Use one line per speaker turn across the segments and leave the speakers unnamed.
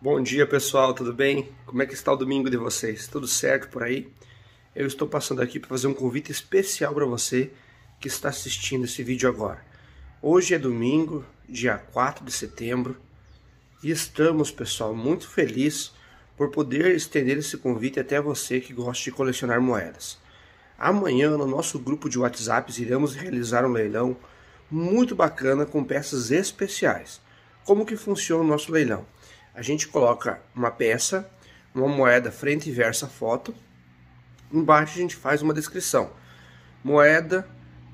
Bom dia pessoal, tudo bem? Como é que está o domingo de vocês? Tudo certo por aí? Eu estou passando aqui para fazer um convite especial para você que está assistindo esse vídeo agora. Hoje é domingo, dia 4 de setembro, e estamos, pessoal, muito felizes por poder estender esse convite até você que gosta de colecionar moedas. Amanhã, no nosso grupo de WhatsApp, iremos realizar um leilão muito bacana com peças especiais. Como que funciona o nosso leilão? a gente coloca uma peça, uma moeda frente e versa foto. Embaixo a gente faz uma descrição. Moeda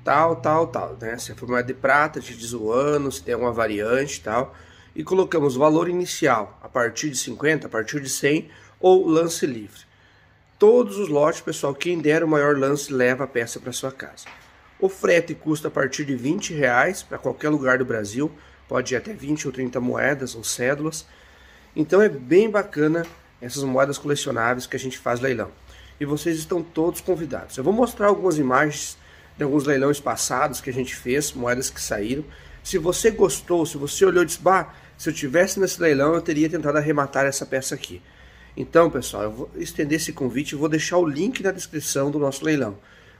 tal, tal, tal, né? Se for moeda de prata, a gente diz o ano, se tem uma variante, tal. E colocamos valor inicial a partir de 50, a partir de 100 ou lance livre. Todos os lotes, pessoal, quem der o maior lance leva a peça para sua casa. O frete custa a partir de 20 reais para qualquer lugar do Brasil, pode ir até 20 ou 30 moedas ou cédulas então é bem bacana essas moedas colecionáveis que a gente faz leilão. E vocês estão todos convidados. Eu vou mostrar algumas imagens de alguns leilões passados que a gente fez, moedas que saíram. Se você gostou, se você olhou e disse, bah, se eu tivesse nesse leilão eu teria tentado arrematar essa peça aqui. Então, pessoal, eu vou estender esse convite e vou deixar o link na descrição do nosso leilão.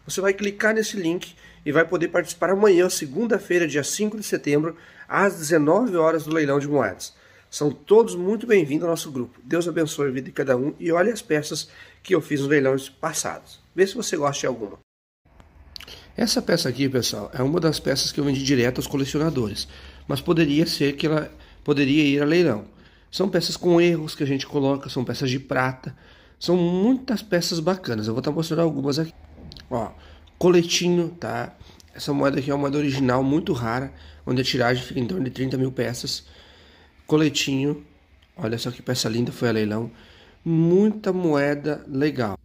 Você vai clicar nesse link e vai poder participar amanhã, segunda-feira, dia 5 de setembro, às 19 horas do leilão de moedas. São todos muito bem-vindos ao nosso grupo. Deus abençoe a vida de cada um e olhe as peças que eu fiz nos leilões passados. Vê se você gosta de alguma. Essa peça aqui, pessoal, é uma das peças que eu vendi direto aos colecionadores, mas poderia ser que ela poderia ir a leilão. São peças com erros que a gente coloca, são peças de prata, são muitas peças bacanas. Eu vou estar mostrando algumas aqui. Ó, coletinho, tá? Essa moeda aqui é uma moeda original muito rara, onde a tiragem fica em torno de 30 mil peças coletinho. Olha só que peça linda, foi a leilão. Muita moeda legal.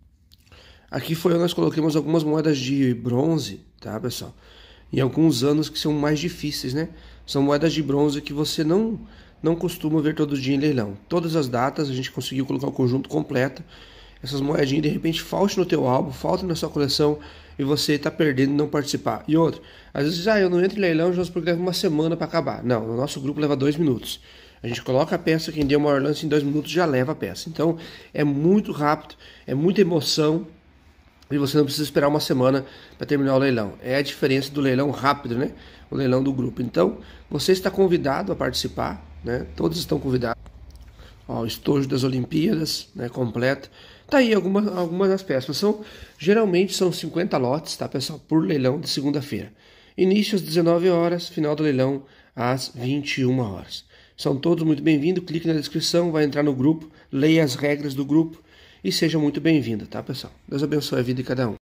Aqui foi onde nós colocamos algumas moedas de bronze, tá, pessoal? Em alguns anos que são mais difíceis, né? São moedas de bronze que você não não costuma ver todo dia em leilão. Todas as datas a gente conseguiu colocar o conjunto completo. Essas moedinhas de repente faltam no teu álbum, faltam na sua coleção e você está perdendo não participar. E outro, às vezes ah, eu não entro em leilão, já porque leva uma semana para acabar. Não, no nosso grupo leva dois minutos. A gente coloca a peça, quem deu o maior lance em dois minutos já leva a peça. Então é muito rápido, é muita emoção e você não precisa esperar uma semana para terminar o leilão. É a diferença do leilão rápido, né? O leilão do grupo. Então você está convidado a participar, né? Todos estão convidados. Ó, o estojo das Olimpíadas, né? Completo. Tá aí algumas, algumas das peças. São, geralmente são 50 lotes, tá, pessoal? Por leilão de segunda-feira. Início às 19 horas, final do leilão às 21 horas. São todos muito bem-vindos. Clique na descrição, vai entrar no grupo, leia as regras do grupo e seja muito bem-vindo, tá, pessoal? Deus abençoe a vida de cada um.